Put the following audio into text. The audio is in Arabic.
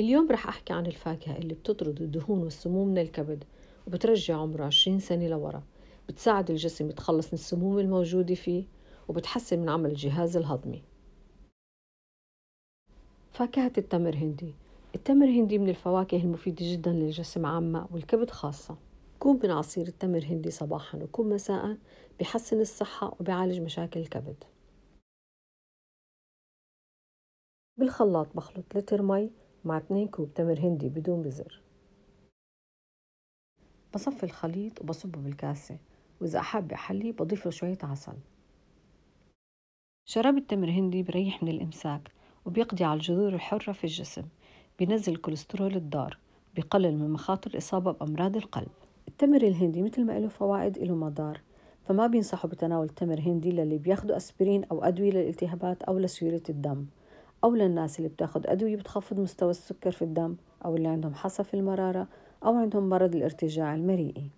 اليوم رح أحكي عن الفاكهة اللي بتطرد الدهون والسموم من الكبد وبترجع عمره 20 سنة لورا بتساعد الجسم يتخلص من السموم الموجودة فيه وبتحسن من عمل الجهاز الهضمي فاكهة التمر هندي التمر هندي من الفواكه المفيدة جدا للجسم عامة والكبد خاصة كوب من عصير التمر هندي صباحا وكوب مساء بحسن الصحة وبعالج مشاكل الكبد بالخلاط بخلط لتر مي مع 2 كوب تمر هندي بدون بذر بصفي الخليط وبصبه بالكاسة وإذا أحب أحليه بضيف له شوية عسل شراب التمر هندي بريح من الإمساك وبيقضي على الجذور الحرة في الجسم بينزل الكوليسترول الضار بيقلل من مخاطر الإصابة بأمراض القلب التمر الهندي مثل ما له فوائد له مضار فما بينصحوا بتناول التمر هندي للي بياخدوا أسبرين أو أدوية للالتهابات أو لسيولة الدم أو للناس اللي بتاخد أدوية بتخفض مستوى السكر في الدم أو اللي عندهم حصى في المرارة أو عندهم مرض الارتجاع المريئي